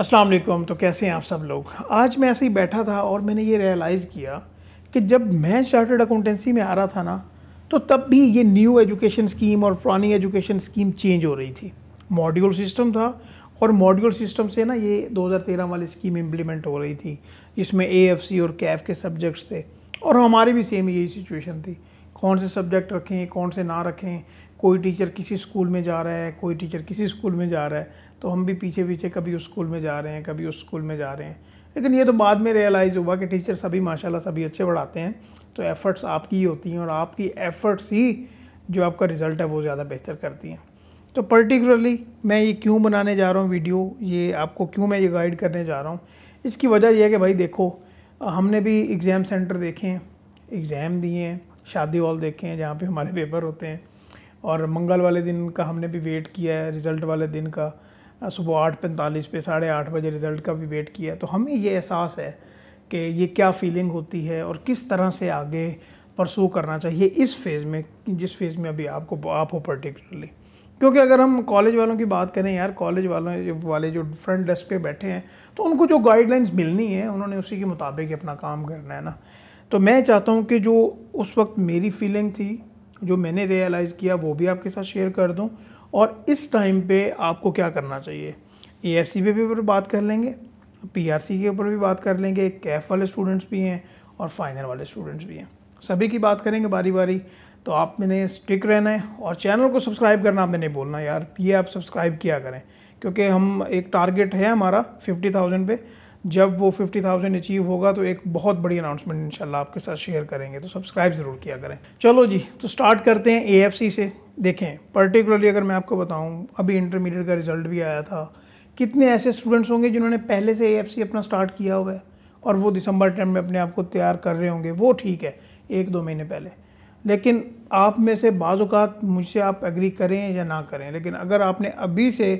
अस्सलाम वालेकुम तो कैसे हैं आप सब लोग आज मैं ऐसे ही बैठा था और मैंने ये रियलाइज़ किया कि जब मैं चार्टर्ड अकाउंटेंसी में आ रहा था ना तो तब भी ये न्यू एजुकेशन स्कीम और पुरानी एजुकेशन स्कीम चेंज हो रही थी मॉड्यूल सिस्टम था और मॉड्यूल सिस्टम से ना ये 2013 वाली स्कीम इम्प्लीमेंट हो रही थी जिसमें ए और कैफ के सब्जेक्ट्स थे और हमारी भी सेम यही सिचुएशन थी कौन से सब्जेक्ट रखें कौन से ना रखें कोई टीचर किसी स्कूल में जा रहा है कोई टीचर किसी स्कूल में जा रहा है तो हम भी पीछे पीछे कभी उस स्कूल में जा रहे हैं कभी उस स्कूल में जा रहे हैं लेकिन ये तो बाद में रियलाइज़ हुआ कि टीचर सभी माशाल्लाह सभी अच्छे पढ़ाते हैं तो एफ़र्ट्स आपकी ही होती हैं और आपकी एफ़र्ट्स ही जो आपका रिज़ल्ट है वो ज़्यादा बेहतर करती हैं तो पर्टिकुलरली मैं ये क्यों बनाने जा रहा हूँ वीडियो ये आपको क्यों मैं ये गाइड करने जा रहा हूँ इसकी वजह यह है कि भाई देखो हमने भी एग्ज़ाम सेंटर देखे हैं एग्ज़ाम दिए हैं शादी हॉल देखे हैं जहाँ पर हमारे पेपर होते हैं और मंगल वाले दिन का हमने भी वेट किया है रिज़ल्ट वाले दिन का हाँ, सुबह आठ पैंतालीस पे साढ़े आठ बजे रिज़ल्ट का भी वेट किया तो हमें ये एहसास है कि ये क्या फीलिंग होती है और किस तरह से आगे परसू करना चाहिए इस फेज़ में जिस फेज़ में अभी आपको आप हो पर्टिकुलरली क्योंकि अगर हम कॉलेज वालों की बात करें यार कॉलेज वालों वाले जो फ्रंट डेस्क पे बैठे हैं तो उनको जो गाइडलाइंस मिलनी है उन्होंने उसी के मुताबिक अपना काम करना है ना तो मैं चाहता हूँ कि जो उस वक्त मेरी फीलिंग थी जो मैंने रियलाइज़ किया वो भी आपके साथ शेयर कर दूँ और इस टाइम पे आपको क्या करना चाहिए ए एफ सी पे भी ऊपर बात कर लेंगे पी आर सी के ऊपर भी बात कर लेंगे कैफ वाले स्टूडेंट्स भी हैं और फाइनल वाले स्टूडेंट्स भी हैं सभी की बात करेंगे बारी बारी तो आपने स्टिक रहना है और चैनल को सब्सक्राइब करना आपने नहीं बोलना यार ये आप सब्सक्राइब किया करें क्योंकि हम एक टारगेट है हमारा फिफ्टी थाउजेंड पे जब वो फिफ्टी थाउजेंड अचीव होगा तो एक बहुत बड़ी अनाउंसमेंट इंशाल्लाह आपके साथ शेयर करेंगे तो सब्सक्राइब ज़रूर किया करें चलो जी तो स्टार्ट करते हैं एएफसी से देखें पर्टिकुलरली अगर मैं आपको बताऊं अभी इंटरमीडिएट का रिज़ल्ट भी आया था कितने ऐसे स्टूडेंट्स होंगे जिन्होंने पहले से ए अपना स्टार्ट किया हुआ है और वो दिसंबर टेन में अपने आप को तैयार कर रहे होंगे वो ठीक है एक दो महीने पहले लेकिन आप में से बाज़ात मुझसे आप एग्री करें या ना करें लेकिन अगर आपने अभी से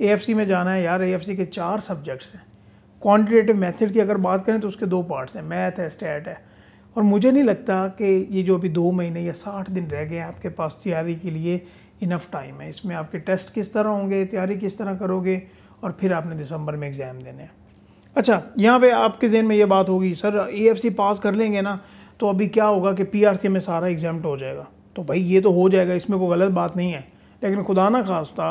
ए में जाना है यार ए के चार सब्जेक्ट्स हैं क्वान्टिटेटिव मेथड की अगर बात करें तो उसके दो पार्ट्स हैं मैथ है स्टैट है और मुझे नहीं लगता कि ये जो अभी दो महीने या साठ दिन रह गए हैं आपके पास तैयारी के लिए इनफ टाइम है इसमें आपके टेस्ट किस तरह होंगे तैयारी किस तरह करोगे और फिर आपने दिसंबर में एग्ज़ाम देने हैं अच्छा यहाँ पे आपके जहन में ये बात होगी सर ए पास कर लेंगे ना तो अभी क्या होगा कि पी में सारा एग्जाम हो जाएगा तो भाई ये तो हो जाएगा इसमें कोई गलत बात नहीं है लेकिन खुदा ना खास्ता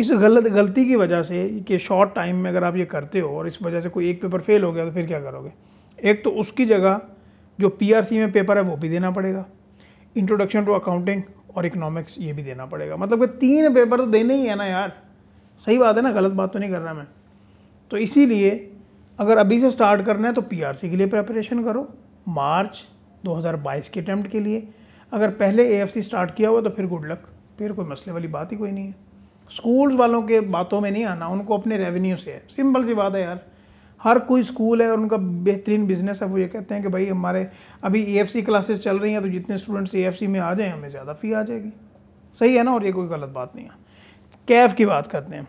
इस गलत गलती की वजह से कि शॉर्ट टाइम में अगर आप ये करते हो और इस वजह से कोई एक पेपर फेल हो गया तो फिर क्या करोगे एक तो उसकी जगह जो पीआरसी में पेपर है वो भी देना पड़ेगा इंट्रोडक्शन टू अकाउंटिंग और इकोनॉमिक्स ये भी देना पड़ेगा मतलब कि तीन पेपर तो देने ही है ना यार सही बात है ना गलत बात तो नहीं कर रहा मैं तो इसीलिए अगर अभी से स्टार्ट करना है तो पीआरसी के लिए प्रेपरेशन करो मार्च 2022 के अटैम्प्ट के लिए अगर पहले एएफसी स्टार्ट किया हुआ तो फिर गुड लक फिर कोई मसले वाली बात ही कोई नहीं है स्कूल वालों के बातों में नहीं आना उनको अपने रेवेन्यू से है सिंपल सी बात है यार हर कोई स्कूल है और उनका बेहतरीन बिजनेस है वो ये कहते हैं कि भाई हमारे अभी ए क्लासेस चल रही हैं तो जितने स्टूडेंट्स ए में आ जाएँ हमें ज़्यादा फ़ी आ जाएगी सही है ना और ये कोई गलत बात नहीं है कैफ की बात करते हैं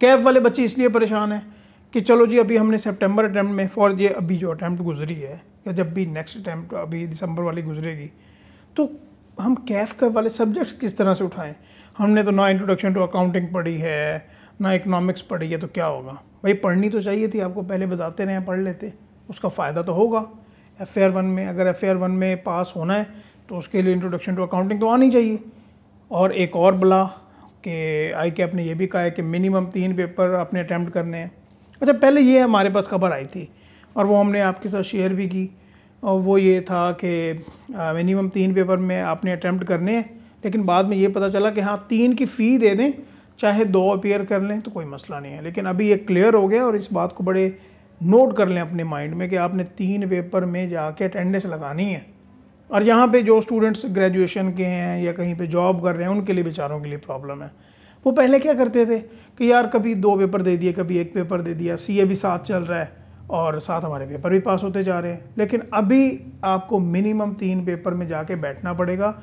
कैफ वाले बच्चे इसलिए परेशान हैं कि चलो जी अभी हमने सेप्टेम्बर अटैम्प्ट में फॉर ये अभी जो अटैम्प्ट गुजरी है या जब भी नेक्स्ट अटैम्प्ट अभी दिसंबर वाली गुजरेगी तो हम कैफ का वाले सब्जेक्ट्स किस तरह से उठाएं हमने तो ना इंट्रोडक्शन टू अकाउंटिंग पढ़ी है ना इकोनॉमिक्स पढ़ी है तो क्या होगा भाई पढ़नी तो चाहिए थी आपको पहले बताते रहें पढ़ लेते उसका फ़ायदा तो होगा एफ वन में अगर एफ वन में पास होना है तो उसके लिए इंट्रोडक्शन टू अकाउंटिंग तो आनी चाहिए और एक और बला कि आई कैप ने यह भी कहा है कि मिनिमम तीन पेपर आपने अटैम्प्ट करने हैं अच्छा पहले ये हमारे पास खबर आई थी और वो हमने आपके साथ शेयर भी की और वो ये था कि मिनिमम तीन पेपर में आपने अटैम्प्ट करने हैं लेकिन बाद में ये पता चला कि हाँ तीन की फ़ी दे दें चाहे दो अपेयर कर लें तो कोई मसला नहीं है लेकिन अभी ये क्लियर हो गया और इस बात को बड़े नोट कर लें अपने माइंड में कि आपने तीन पेपर में जाके अटेंडेंस लगानी है और यहाँ पे जो स्टूडेंट्स ग्रेजुएशन के हैं या कहीं पे जॉब कर रहे हैं उनके लिए बेचारों के लिए प्रॉब्लम है वो पहले क्या करते थे कि यार कभी दो पेपर दे दिए कभी एक पेपर दे दिया सी भी साथ चल रहा है और साथ हमारे पेपर भी पास होते जा रहे हैं लेकिन अभी आपको मिनिमम तीन पेपर में जाके बैठना पड़ेगा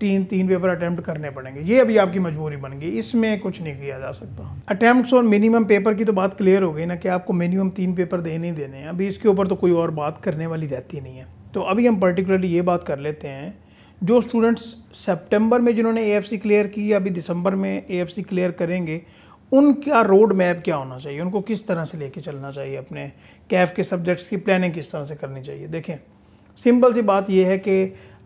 तीन तीन पेपर अटैम्प्ट करने पड़ेंगे ये अभी आपकी मजबूरी बन गई इसमें कुछ नहीं किया जा सकता अटैम्प्ट और मिनिमम पेपर की तो बात क्लियर हो गई ना कि आपको मिनिमम तीन पेपर देने ही देने हैं अभी इसके ऊपर तो कोई और बात करने वाली रहती नहीं है तो अभी हम पर्टिकुलरली ये बात कर लेते हैं जो स्टूडेंट्स सेप्टेम्बर में जिन्होंने ए क्लियर की अभी दिसंबर में ए क्लियर करेंगे उनका रोड मैप क्या होना चाहिए उनको किस तरह से लेके चलना चाहिए अपने कैफ के सब्जेक्ट्स की प्लानिंग किस तरह से करनी चाहिए देखें सिंपल सी बात यह है कि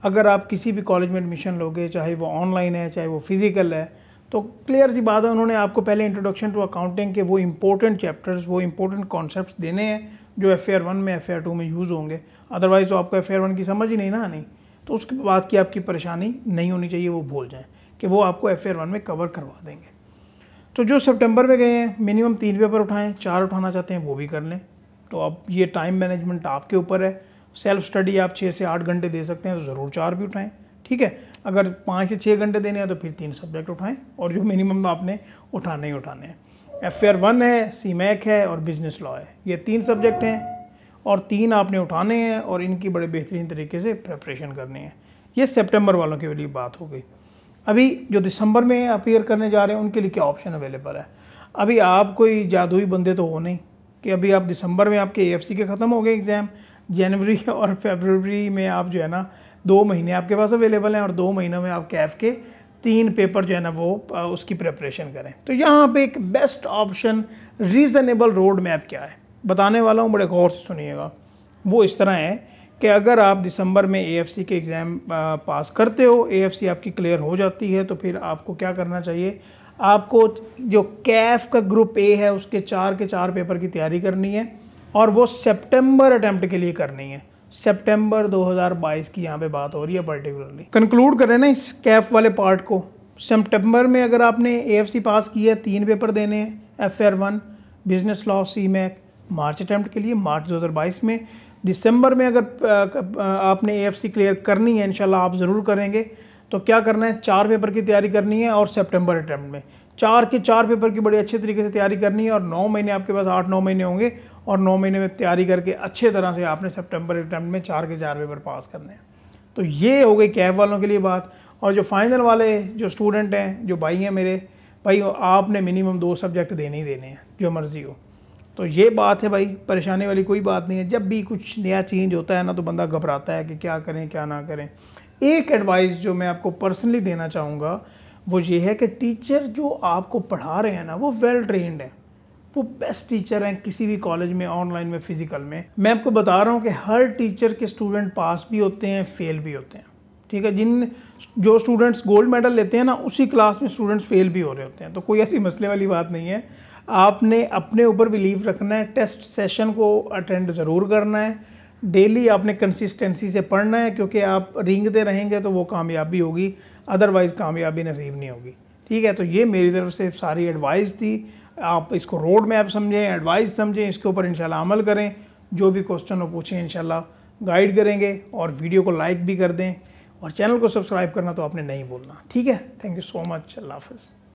अगर आप किसी भी कॉलेज में एडमिशन लोगे चाहे वो ऑनलाइन है चाहे वो फिज़िकल है तो क्लियर सी बात है उन्होंने आपको पहले इंट्रोडक्शन टू अकाउंटिंग के वो इंपॉर्टेंट चैप्टर्स वो इंपॉर्टेंट कॉन्सेप्ट देने हैं जो एफ वन में एफ टू में यूज़ होंगे अदरवाइज़ तो आपको एफ वन की समझ ही नहीं ना आनी तो उसके बाद की आपकी परेशानी नहीं होनी चाहिए वो भूल जाएँ कि वो आपको एफ वन में कवर करवा देंगे तो जो सितंबर में गए हैं मिनिमम तीन पेपर उठाएं चार उठाना चाहते हैं वो भी कर लें तो अब ये टाइम मैनेजमेंट आपके ऊपर है सेल्फ स्टडी आप छः से आठ घंटे दे सकते हैं तो ज़रूर चार भी उठाएं ठीक है अगर पाँच से छः घंटे देने हैं तो फिर तीन सब्जेक्ट उठाएं और जो मिनिमम आपने उठाने ही उठाने हैं एफ एयर वन है सी मैक है और बिजनेस लॉ है ये तीन सब्जेक्ट हैं और तीन आपने उठाने हैं और इनकी बड़े बेहतरीन तरीके से प्रेपरेशन करनी है ये सेप्टेम्बर वालों के लिए बात हो गई अभी जो दिसंबर में अपीयर करने जा रहे हैं उनके लिए क्या ऑप्शन अवेलेबल है अभी आप कोई जादुई बंदे तो हो नहीं कि अभी आप दिसंबर में आपके ए के ख़त्म हो गए एग्ज़ाम जनवरी और फेबररी में आप जो है ना दो महीने आपके पास अवेलेबल हैं और दो महीनों में आप कैफ के तीन पेपर जो है ना वो उसकी प्रेपरेशन करें तो यहाँ पे एक best option reasonable road map क्या है बताने वाला हूँ बड़े गौर से सुनिएगा वो इस तरह है कि अगर आप दिसंबर में ए के एग्ज़ाम पास करते हो ए आपकी क्लियर हो जाती है तो फिर आपको क्या करना चाहिए आपको जो कैफ का ग्रुप ए है उसके चार के चार पेपर की तैयारी करनी है और वो सितंबर अटैम्प्ट के लिए करनी है सितंबर 2022 की यहाँ पे बात हो रही है पर्टिकुलरली कंक्लूड करें ना इस कैफ वाले पार्ट को सितंबर में अगर आपने ए पास किया है तीन पेपर देने हैं F R one business law सी मैक मार्च अटैम्प्ट के लिए मार्च 2022 में दिसंबर में अगर आपने ए क्लियर करनी है इनशाला आप ज़रूर करेंगे तो क्या करना है चार पेपर की तैयारी करनी है और सेप्टेम्बर अटैम्प्ट में चार के चार पेपर की बड़ी अच्छे तरीके से तैयारी करनी है और नौ महीने आपके पास आठ नौ महीने होंगे और नौ महीने में तैयारी करके अच्छे तरह से आपने सेप्टेम्बर अटैम्प्ट में चार के चार पेपर पास करने हैं तो ये हो गई कैफ वालों के लिए बात और जो फाइनल वाले जो स्टूडेंट हैं जो भाई हैं मेरे भाई आपने मिनिमम दो सब्जेक्ट देने ही देने हैं जो मर्ज़ी हो तो ये बात है भाई परेशानी वाली कोई बात नहीं है जब भी कुछ नया चेंज होता है ना तो बंदा घबराता है कि क्या करें क्या ना करें एक एडवाइस जो मैं आपको पर्सनली देना चाहूँगा वो ये है कि टीचर जो आपको पढ़ा रहे हैं ना वो वेल ट्रेंड है वो बेस्ट टीचर हैं किसी भी कॉलेज में ऑनलाइन में फिजिकल में मैं आपको बता रहा हूँ कि हर टीचर के स्टूडेंट पास भी होते हैं फेल भी होते हैं ठीक है जिन जो स्टूडेंट्स गोल्ड मेडल लेते हैं ना उसी क्लास में स्टूडेंट्स फेल भी हो रहे होते हैं तो कोई ऐसी मसले वाली बात नहीं है आपने अपने ऊपर बिलीव रखना है टेस्ट सेशन को अटेंड ज़रूर करना है डेली आपने कंसिस्टेंसी से पढ़ना है क्योंकि आप रिंगते रहेंगे तो वो कामयाबी होगी अदरवाइज़ कामयाबी नसीब नहीं होगी ठीक है तो ये मेरी तरफ से सारी एडवाइस थी आप इसको रोड मैप समझें एडवाइस समझें इसके ऊपर इंशाल्लाह अमल करें जो भी क्वेश्चन हो पूछें इंशाल्लाह गाइड करेंगे और वीडियो को लाइक भी कर दें और चैनल को सब्सक्राइब करना तो आपने नहीं बोलना ठीक है थैंक यू सो मच अल्लाह हाफ़